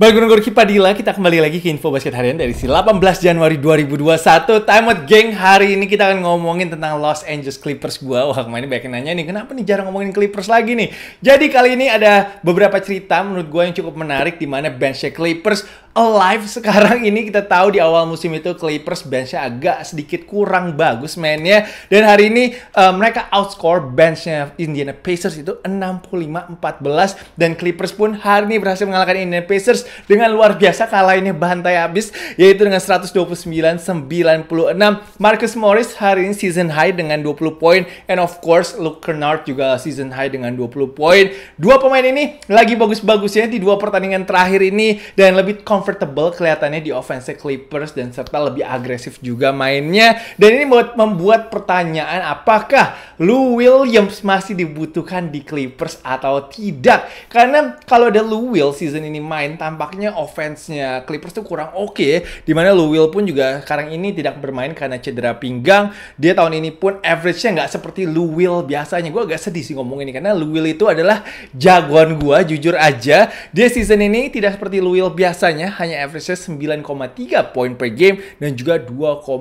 Baik Gunung Kipa Padilla, kita kembali lagi ke info basket harian dari si 18 Januari 2021. Time out geng, hari ini kita akan ngomongin tentang Los Angeles Clippers gua. Wah, kemarin banyak yang nanya nih, kenapa nih jarang ngomongin Clippers lagi nih? Jadi kali ini ada beberapa cerita menurut gue yang cukup menarik di mana benchnya Clippers alive sekarang ini kita tahu di awal musim itu Clippers benchnya agak sedikit kurang bagus mainnya dan hari ini uh, mereka outscore benchnya Indiana Pacers itu 65-14 dan Clippers pun hari ini berhasil mengalahkan Indiana Pacers dengan luar biasa kalah ini bantai habis yaitu dengan 129-96. Marcus Morris hari ini season high dengan 20 poin and of course Luke Kennard juga season high dengan 20 poin. Dua pemain ini lagi bagus-bagusnya di dua pertandingan terakhir ini dan lebih comfortable kelihatannya di offense Clippers dan serta lebih agresif juga mainnya. Dan ini membuat, membuat pertanyaan apakah Lou Williams masih dibutuhkan di Clippers atau tidak? Karena kalau ada Lou Will season ini main tanpa tampaknya offense-nya Clippers tuh kurang oke. Okay, dimana Lou Will pun juga sekarang ini tidak bermain karena cedera pinggang. Dia tahun ini pun average-nya nggak seperti Lou Will biasanya. Gue agak sedih sih ngomong ini karena Lou Will itu adalah jagoan gue, jujur aja. Dia season ini tidak seperti Lou Will biasanya, hanya average-nya 9,3 poin per game dan juga 2,6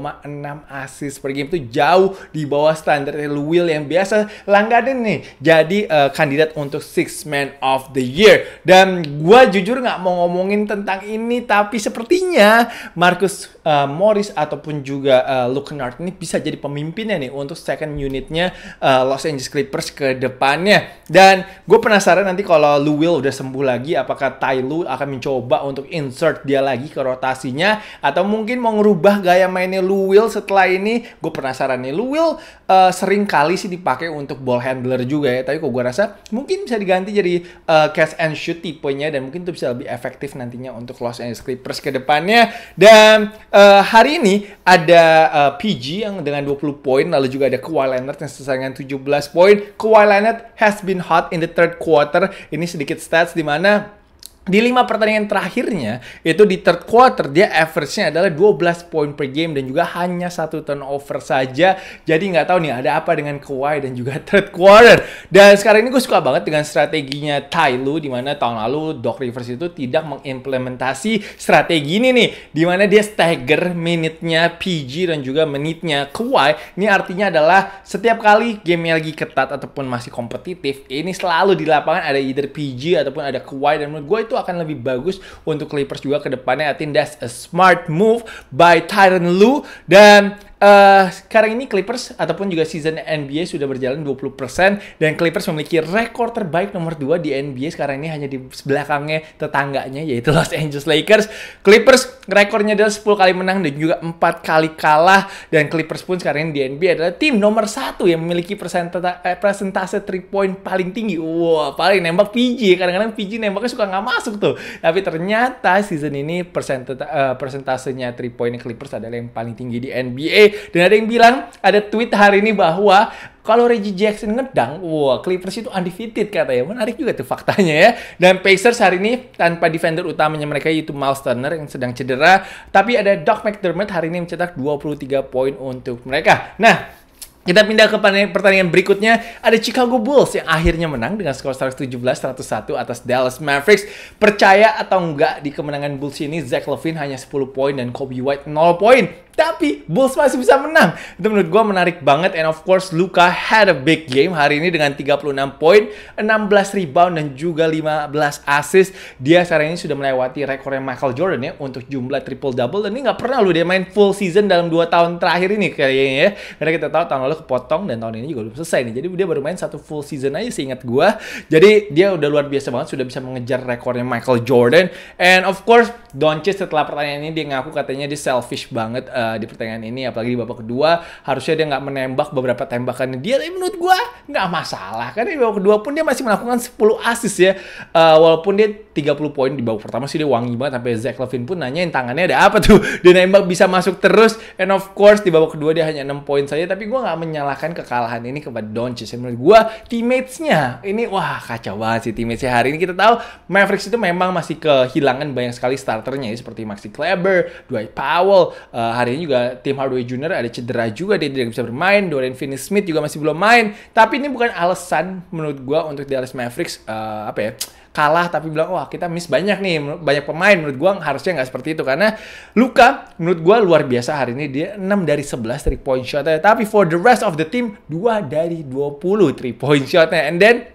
assist per game. Itu jauh di bawah standar Lou Will yang biasa langganan nih. Jadi uh, kandidat untuk six man of the year. Dan gue jujur nggak mau ngomongin tentang ini, tapi sepertinya Marcus uh, Morris ataupun juga uh, Luke Kennard ini bisa jadi pemimpinnya nih untuk second unitnya uh, Los Angeles Clippers ke depannya. Dan gue penasaran nanti kalau Lou Will udah sembuh lagi, apakah Ty Lue akan mencoba untuk insert dia lagi ke rotasinya, atau mungkin mau ngerubah gaya mainnya Lou Will setelah ini? Gue penasaran nih, Lou Will uh, sering kali sih dipakai untuk ball handler juga ya, tapi kok gue rasa mungkin bisa diganti jadi uh, catch and shoot tipenya dan mungkin itu bisa lebih efektif perspektif nantinya untuk Los Angeles Clippers ke depannya. Dan uh, hari ini ada uh, eh, PG yang dengan 20 poin, lalu juga ada Kawhi Leonard yang selesai dengan 17 poin. Kawhi Leonard has been hot in the third quarter. Ini sedikit stats di mana di lima pertandingan terakhirnya itu di third quarter dia average-nya adalah 12 poin per game dan juga hanya satu turnover saja jadi nggak tahu nih ada apa dengan Kawhi dan juga third quarter dan sekarang ini gue suka banget dengan strateginya Ty di dimana tahun lalu Doc Rivers itu tidak mengimplementasi strategi ini nih dimana dia stagger minitnya PG dan juga menitnya Kawhi ini artinya adalah setiap kali game lagi ketat ataupun masih kompetitif ini selalu di lapangan ada either PG ataupun ada Kawhi dan menurut gue itu akan lebih bagus untuk Clippers juga ke depannya. I think that's a smart move by Tyron Lu dan Uh, sekarang ini Clippers ataupun juga season NBA sudah berjalan 20% dan Clippers memiliki rekor terbaik nomor 2 di NBA sekarang ini hanya di belakangnya tetangganya yaitu Los Angeles Lakers. Clippers rekornya adalah 10 kali menang dan juga 4 kali kalah dan Clippers pun sekarang ini di NBA adalah tim nomor satu yang memiliki persentase, eh, persentase 3 point paling tinggi. Wah, wow, paling nembak PG. Kadang-kadang PG nembaknya suka nggak masuk tuh. Tapi ternyata season ini persentase, uh, persentasenya 3 point Clippers adalah yang paling tinggi di NBA dan ada yang bilang, ada tweet hari ini bahwa kalau Reggie Jackson ngedang, wah wow, Clippers itu undefeated katanya. Menarik juga tuh faktanya ya. Dan Pacers hari ini tanpa defender utamanya mereka yaitu Miles Turner yang sedang cedera. Tapi ada Doc McDermott hari ini mencetak 23 poin untuk mereka. Nah, kita pindah ke pertandingan berikutnya. Ada Chicago Bulls yang akhirnya menang dengan skor 117-101 atas Dallas Mavericks. Percaya atau enggak di kemenangan Bulls ini, Zach Levine hanya 10 poin dan Kobe White 0 poin. Tapi Bulls masih bisa menang. Itu menurut gue menarik banget. And of course, Luka had a big game hari ini dengan 36 poin, 16 rebound, dan juga 15 assist. Dia sekarang ini sudah melewati rekornya Michael Jordan ya untuk jumlah triple-double. Dan ini nggak pernah loh dia main full season dalam 2 tahun terakhir ini kayaknya ya. Karena kita tahu tahun lalu kepotong dan tahun ini juga belum selesai nih. Jadi dia baru main satu full season aja seingat gue. Jadi dia udah luar biasa banget, sudah bisa mengejar rekornya Michael Jordan. And of course, Doncic setelah pertanyaan ini dia ngaku katanya dia selfish banget. Uh, di pertandingan ini apalagi di babak kedua harusnya dia nggak menembak beberapa tembakan dia tapi menurut gue nggak masalah karena di babak kedua pun dia masih melakukan 10 asis ya uh, walaupun dia 30 poin di babak pertama sih dia wangi banget sampai Zach Levine pun nanyain tangannya ada apa tuh dia nembak bisa masuk terus and of course di babak kedua dia hanya 6 poin saja tapi gue nggak menyalahkan kekalahan ini kepada Doncic menurut gue teammatesnya ini wah kacau banget sih teammates hari ini kita tahu Mavericks itu memang masih kehilangan banyak sekali starternya ya, seperti Maxi Kleber, Dwight Powell, uh, hari hari ini juga Tim Hardaway Junior ada cedera juga, dia tidak bisa bermain. Dorian Finney-Smith juga masih belum main. Tapi ini bukan alasan menurut gue untuk Dallas Mavericks, uh, apa ya, kalah tapi bilang wah kita miss banyak nih banyak pemain menurut gue harusnya nggak seperti itu karena Luka menurut gue luar biasa hari ini dia 6 dari 11 three point shotnya tapi for the rest of the team 2 dari 20 three point shotnya and then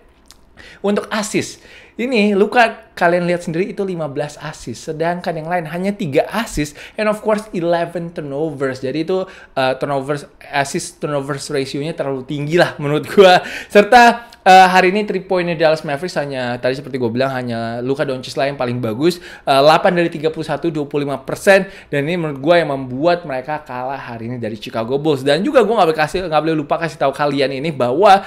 untuk assist ini Luka kalian lihat sendiri itu 15 assist, sedangkan yang lain hanya 3 assist and of course 11 turnovers. Jadi itu uh, turnovers assist turnovers ratio-nya terlalu tinggi lah menurut gua. Serta uh, hari ini 3 poinnya Dallas Mavericks hanya tadi seperti gue bilang hanya Luka Doncic lah yang paling bagus uh, eh, 8 dari 31 25 persen dan ini menurut gue yang membuat mereka kalah hari ini dari Chicago Bulls dan juga gue nggak boleh kasih nggak boleh lupa kasih tahu kalian ini bahwa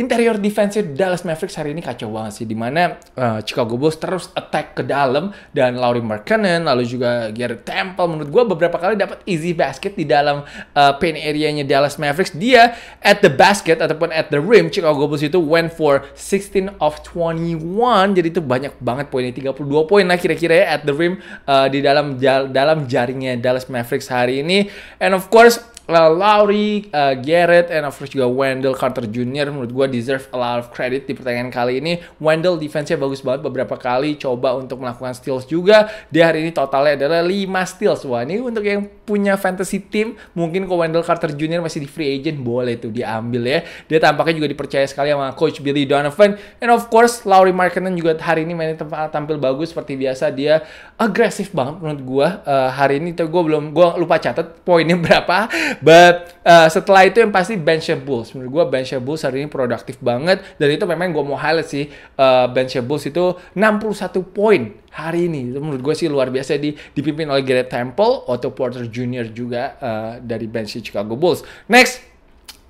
Interior defense Dallas Mavericks hari ini kacau banget sih, dimana uh, eh, Chicago Bulls terus attack ke dalam dan Lauri Markkanen, lalu juga Garrett Temple, menurut gue beberapa kali dapat easy basket di dalam uh, paint area-nya Dallas Mavericks. Dia at the basket ataupun at the rim Chicago Bulls itu went for 16 of 21, jadi itu banyak banget poinnya 32 poin lah kira-kira ya at the rim uh, di dalam dalam jaringnya Dallas Mavericks hari ini. And of course uh, Lowry, uh, Garrett, and of course juga Wendell Carter Jr. menurut gue deserve a lot of credit di pertandingan kali ini. Wendell defense-nya bagus banget beberapa kali coba untuk melakukan steals juga. Dia hari ini totalnya adalah 5 steals. Wah ini untuk yang punya fantasy team mungkin kok Wendell Carter Jr. masih di free agent boleh tuh diambil ya. Dia tampaknya juga dipercaya sekali sama coach Billy Donovan. And of course Lowry Markkinen juga hari ini mainnya tampil bagus seperti biasa dia agresif banget menurut gue uh, hari ini tuh gue belum gue lupa catat poinnya berapa But uh, setelah itu yang pasti bench bulls. Menurut gue bench bulls hari ini produktif banget dan itu memang gue mau highlight sih uh, bench bulls itu 61 poin hari ini. Itu menurut gue sih luar biasa di dipimpin oleh Garrett Temple, Otto Porter Jr juga uh, dari bench Chicago Bulls. Next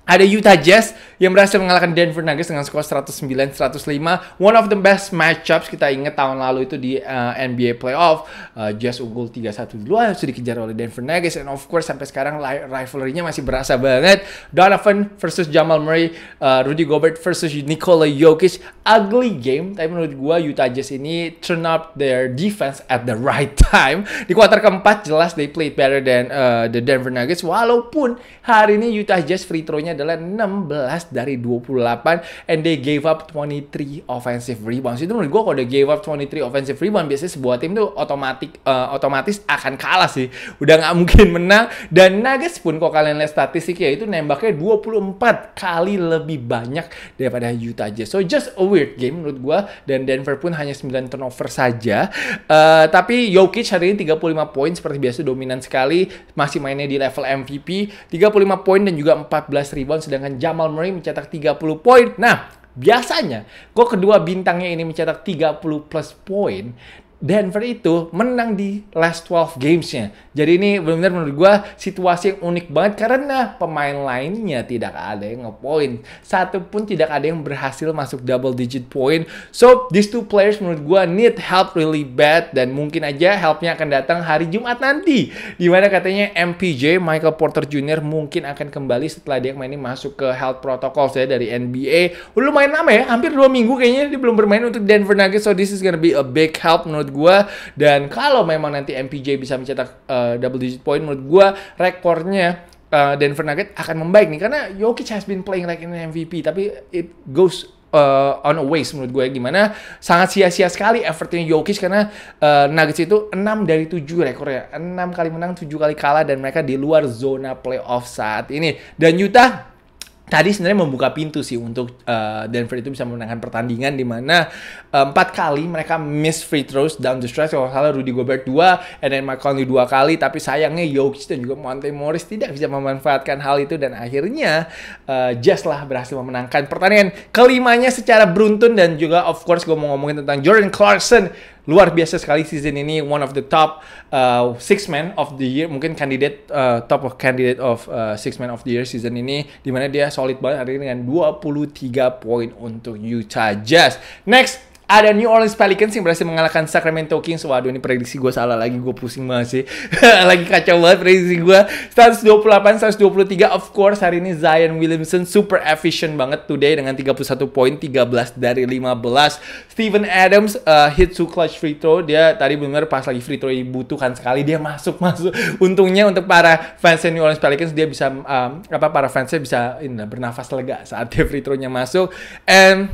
ada Utah Jazz yang berhasil mengalahkan Denver Nuggets dengan skor 109-105. One of the best matchups kita ingat tahun lalu itu di uh, eh, NBA playoff. Uh, eh, Jazz unggul 3-1 dulu harus dikejar oleh Denver Nuggets and of course sampai sekarang rivalry-nya masih berasa banget. Donovan versus Jamal Murray, uh, Rudy Gobert versus Nikola Jokic. Ugly game, tapi menurut gue Utah Jazz ini turn up their defense at the right time. Di kuarter keempat jelas they played better than uh, the Denver Nuggets walaupun hari ini Utah Jazz free throw-nya adalah 16 dari 28 and they gave up 23 offensive rebounds. Itu menurut gue kalau they gave up 23 offensive rebounds, biasanya sebuah tim tuh otomatis uh, eh, otomatis akan kalah sih. Udah nggak mungkin menang dan Nuggets pun kalau kalian lihat statistik ya itu nembaknya 24 kali lebih banyak daripada Utah Jazz. So just a weird game menurut gue dan Denver pun hanya 9 turnover saja. Uh, tapi Jokic hari ini 35 poin seperti biasa dominan sekali masih mainnya di level MVP 35 poin dan juga 14 rebound sedangkan Jamal Murray mencetak 30 poin. Nah, biasanya kok kedua bintangnya ini mencetak 30 plus poin Denver itu menang di last 12 gamesnya. Jadi ini benar-benar menurut gue situasi yang unik banget karena pemain lainnya tidak ada yang ngepoint. Satu pun tidak ada yang berhasil masuk double digit point. So, these two players menurut gue need help really bad dan mungkin aja helpnya akan datang hari Jumat nanti. Dimana katanya MPJ, Michael Porter Jr. mungkin akan kembali setelah dia main ini masuk ke health protocol saya dari NBA. Lu main lama ya, hampir dua minggu kayaknya dia belum bermain untuk Denver Nuggets. So, this is gonna be a big help menurut gua gue dan kalau memang nanti MPJ bisa mencetak uh, double digit point menurut gue rekornya uh, Denver Nuggets akan membaik nih karena Jokic has been playing like an MVP tapi it goes uh, on a waste menurut gue ya. gimana sangat sia-sia sekali effortnya Jokic karena uh, Nuggets itu 6 dari 7 rekornya 6 kali menang 7 kali kalah dan mereka di luar zona playoff saat ini dan Utah tadi sebenarnya membuka pintu sih untuk uh, Denver itu bisa memenangkan pertandingan di mana eh, empat uh, kali mereka miss free throws down the stretch kalau salah Rudy Gobert dua, and then Mike Conley dua kali tapi sayangnya Jokic dan juga Monte Morris tidak bisa memanfaatkan hal itu dan akhirnya uh, Jazz lah berhasil memenangkan pertandingan kelimanya secara beruntun dan juga of course gue mau ngomongin tentang Jordan Clarkson luar biasa sekali season ini one of the top uh, six men of the year mungkin kandidat uh, top of candidate of uh, six men of the year season ini dimana dia solid banget hari ini dengan 23 poin untuk Utah Jazz next ada New Orleans Pelicans yang berhasil mengalahkan Sacramento Kings. Waduh, ini prediksi gue salah lagi. Gue pusing banget sih. lagi kacau banget prediksi gue. 128-123. Of course, hari ini Zion Williamson super efficient banget today dengan 31 poin, 13 dari 15. Steven Adams uh, hit two clutch free throw. Dia tadi benar pas lagi free throw dibutuhkan sekali. Dia masuk-masuk. Untungnya untuk para fans New Orleans Pelicans, dia bisa, um, apa para fansnya bisa ini, bernafas lega saat dia free throw-nya masuk. And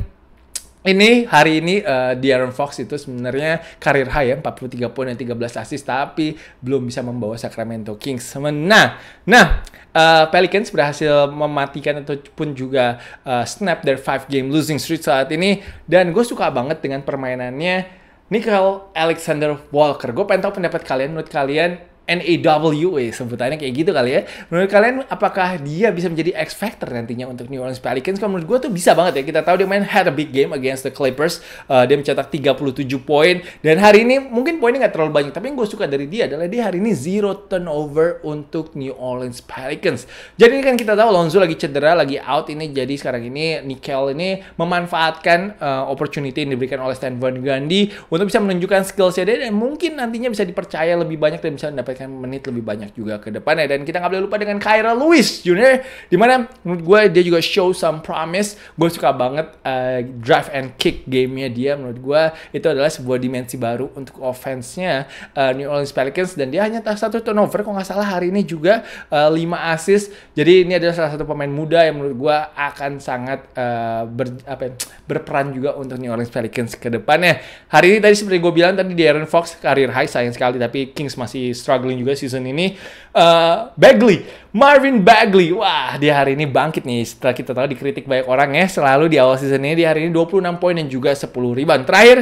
ini hari ini uh, eh, De'Aaron Fox itu sebenarnya karir high ya 43 poin dan 13 assist tapi belum bisa membawa Sacramento Kings menang. Nah, uh, Pelicans berhasil mematikan ataupun juga uh, snap their five game losing streak saat ini dan gue suka banget dengan permainannya Nikhil Alexander Walker. Gue pengen tahu pendapat kalian menurut kalian NAWA sebutannya kayak gitu kali ya. Menurut kalian apakah dia bisa menjadi X factor nantinya untuk New Orleans Pelicans? Kalau menurut gue tuh bisa banget ya. Kita tahu dia main had a big game against the Clippers. Uh, dia mencetak 37 poin dan hari ini mungkin poinnya nggak terlalu banyak. Tapi yang gue suka dari dia adalah dia hari ini zero turnover untuk New Orleans Pelicans. Jadi ini kan kita tahu Lonzo lagi cedera, lagi out ini. Jadi sekarang ini Nikel ini memanfaatkan uh, opportunity yang diberikan oleh Stan Van Gundy untuk bisa menunjukkan skill dia dan mungkin nantinya bisa dipercaya lebih banyak dan bisa mendapatkan mendapatkan menit lebih banyak juga ke depannya. Dan kita nggak boleh lupa dengan Kyra Lewis Junior, dimana menurut gue dia juga show some promise. Gue suka banget uh, drive and kick gamenya dia. Menurut gue itu adalah sebuah dimensi baru untuk offense-nya uh, New Orleans Pelicans dan dia hanya satu turnover kok nggak salah hari ini juga uh, eh, 5 assist. Jadi ini adalah salah satu pemain muda yang menurut gue akan sangat uh, ber, apa, ya, berperan juga untuk New Orleans Pelicans ke depannya. Hari ini tadi seperti gue bilang tadi di Aaron Fox karir high sayang sekali tapi Kings masih struggle struggling juga season ini. Uh, Bagley, Marvin Bagley. Wah, dia hari ini bangkit nih. Setelah kita tahu dikritik banyak orang ya, selalu di awal season ini di hari ini 26 poin dan juga 10 ribuan Terakhir,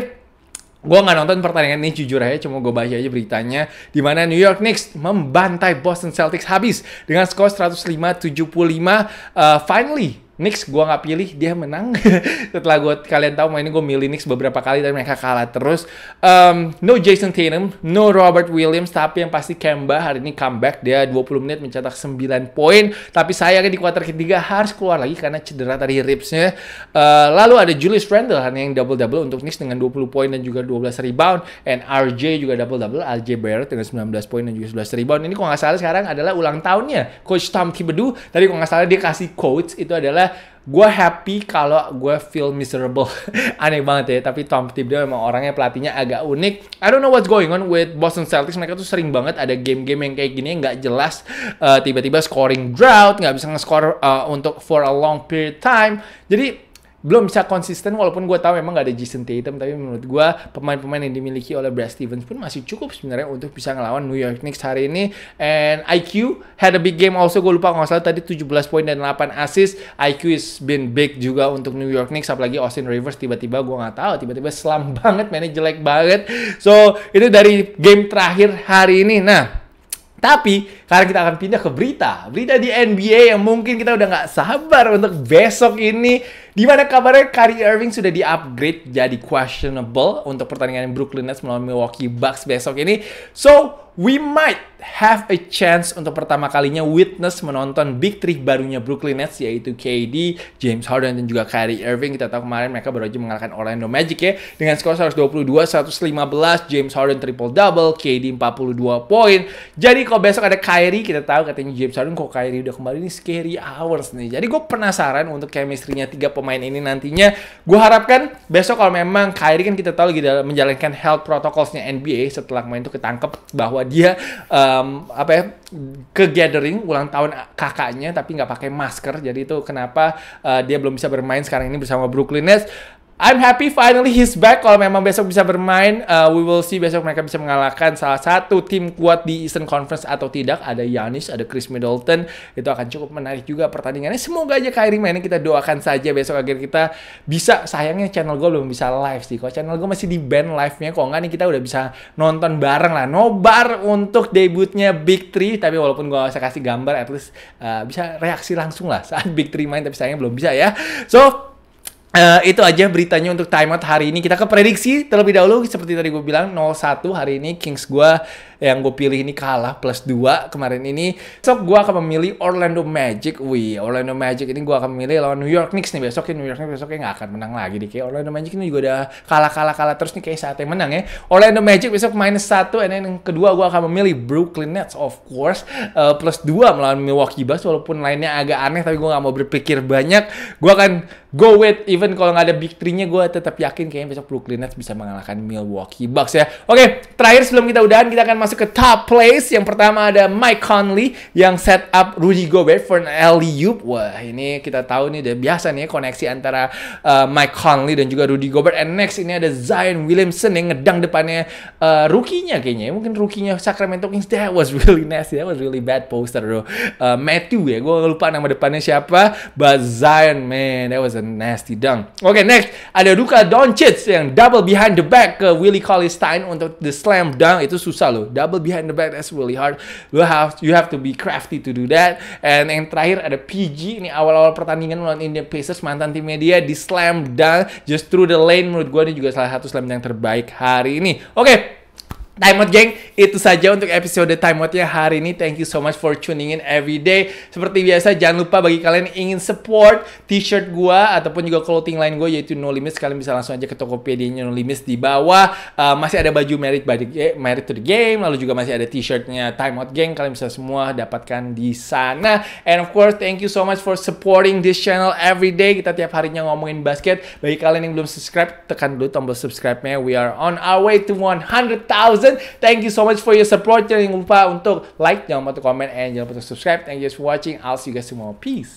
Gue nggak nonton pertandingan ini jujur aja, cuma gue baca aja beritanya. Di mana New York Knicks membantai Boston Celtics habis dengan skor 105-75. Uh, eh, finally, Knicks gue nggak pilih dia menang setelah gue kalian tahu mainnya gue milih Knicks beberapa kali dan mereka kalah terus um, no Jason Tatum no Robert Williams tapi yang pasti Kemba hari ini comeback dia 20 menit mencetak 9 poin tapi sayangnya di kuarter ketiga harus keluar lagi karena cedera dari ribsnya uh, lalu ada Julius Randle hanya yang double double untuk Knicks dengan 20 poin dan juga 12 rebound and RJ juga double double RJ Barrett dengan 19 poin dan juga 11 rebound ini kalau nggak salah sekarang adalah ulang tahunnya Coach Tom Thibodeau tadi kalau nggak salah dia kasih quotes itu adalah gue happy kalau gue feel miserable. Aneh banget ya, tapi Tom Thibodeau memang orangnya pelatihnya agak unik. I don't know what's going on with Boston Celtics. Mereka tuh sering banget ada game-game yang kayak gini nggak jelas. tiba eh, tiba-tiba scoring drought, nggak bisa nge-score uh, untuk for a long period time. Jadi belum bisa konsisten walaupun gue tahu memang gak ada Jason Tatum tapi menurut gue pemain-pemain yang dimiliki oleh Brad Stevens pun masih cukup sebenarnya untuk bisa ngelawan New York Knicks hari ini and IQ had a big game also gue lupa nggak salah tadi 17 poin dan 8 assist IQ is been big juga untuk New York Knicks apalagi Austin Rivers tiba-tiba gue nggak tahu tiba-tiba selam banget mainnya jelek banget so itu dari game terakhir hari ini nah tapi karena kita akan pindah ke berita. Berita di NBA yang mungkin kita udah nggak sabar untuk besok ini. Dimana kabarnya Kyrie Irving sudah di-upgrade jadi questionable untuk pertandingan Brooklyn Nets melawan Milwaukee Bucks besok ini. So, we might have a chance untuk pertama kalinya witness menonton big three barunya Brooklyn Nets yaitu KD, James Harden dan juga Kyrie Irving. Kita tahu kemarin mereka baru aja mengalahkan Orlando Magic ya dengan skor 122 115, James Harden triple double, KD 42 poin. Jadi kalau besok ada Kyrie Kyrie kita tahu katanya James Harden kok Kairi udah kembali ini scary hours nih. Jadi gue penasaran untuk chemistry-nya tiga pemain ini nantinya. Gue harapkan besok kalau memang Kairi kan kita tahu lagi dalam menjalankan health protocolsnya NBA setelah main itu ketangkep bahwa dia um, apa ya ke gathering ulang tahun kakaknya tapi nggak pakai masker. Jadi itu kenapa uh, dia belum bisa bermain sekarang ini bersama Brooklyn Nets I'm happy finally he's back. Kalau memang besok bisa bermain, uh, we will see besok mereka bisa mengalahkan salah satu tim kuat di Eastern Conference atau tidak. Ada Yanis, ada Chris Middleton. Itu akan cukup menarik juga pertandingannya. Semoga aja Kyrie mainnya kita doakan saja besok agar kita bisa. Sayangnya channel gue belum bisa live sih. Kalau channel gue masih di band live-nya, kalau nggak nih kita udah bisa nonton bareng lah. Nobar untuk debutnya Big Three. Tapi walaupun gue gak usah kasih gambar, at least uh, bisa reaksi langsung lah saat Big Three main. Tapi sayangnya belum bisa ya. So, Uh, itu aja beritanya untuk timeout hari ini. Kita ke prediksi terlebih dahulu seperti tadi gue bilang 01 hari ini Kings gue yang gue pilih ini kalah plus 2 kemarin ini. Besok gue akan memilih Orlando Magic. Wih, Orlando Magic ini gue akan memilih lawan New York Knicks nih besok. New York Knicks besoknya gak akan menang lagi nih. Kayak Orlando Magic ini juga udah kalah-kalah-kalah terus nih kayak saatnya menang ya. Orlando Magic besok minus 1. And yang kedua gue akan memilih Brooklyn Nets of course. Uh, plus 2 melawan Milwaukee Bucks. Walaupun lainnya agak aneh tapi gue gak mau berpikir banyak. Gue akan go with even kalau gak ada big three-nya gue tetap yakin kayaknya besok Brooklyn Nets bisa mengalahkan Milwaukee Bucks ya. Oke, okay, terakhir sebelum kita udahan kita akan masuk ke top place. Yang pertama ada Mike Conley yang set up Rudy Gobert for an alley oop. Wah, ini kita tahu nih udah biasa nih ya koneksi antara uh, Mike Conley dan juga Rudy Gobert. And next ini ada Zion Williamson yang ngedang depannya uh, rukinya kayaknya. Ya. Mungkin rukinya Sacramento Kings. That was really nasty. That was really bad poster bro. Uh, Matthew ya, gue lupa nama depannya siapa. But Zion, man, that was a nasty dunk. Oke, okay, next ada Luka Doncic yang double behind the back ke Willie Cauley Stein untuk the slam dunk itu susah loh double behind the back that's really hard You have you have to be crafty to do that and yang terakhir ada PG ini awal-awal pertandingan melawan Indian Pacers mantan tim media di slam dunk just through the lane menurut gue ini juga salah satu slam yang terbaik hari ini oke okay. Time Out geng, itu saja untuk episode Time Out-nya hari ini. Thank you so much for tuning in every day. Seperti biasa, jangan lupa bagi kalian yang ingin support t-shirt gua ataupun juga clothing line gue yaitu No Limits, kalian bisa langsung aja ke Tokopedia No Limits di bawah. Uh, masih ada baju Merit Merit to the Game, lalu juga masih ada t-shirtnya Time Out geng. Kalian bisa semua dapatkan di sana. And of course, thank you so much for supporting this channel every day. Kita tiap harinya ngomongin basket. Bagi kalian yang belum subscribe, tekan dulu tombol subscribe-nya. We are on our way to 100,000 Thank you so much for your support. Jangan lupa untuk like, jangan lupa untuk comment, and jangan lupa untuk subscribe. Thank you for watching. I'll see you guys tomorrow. Peace.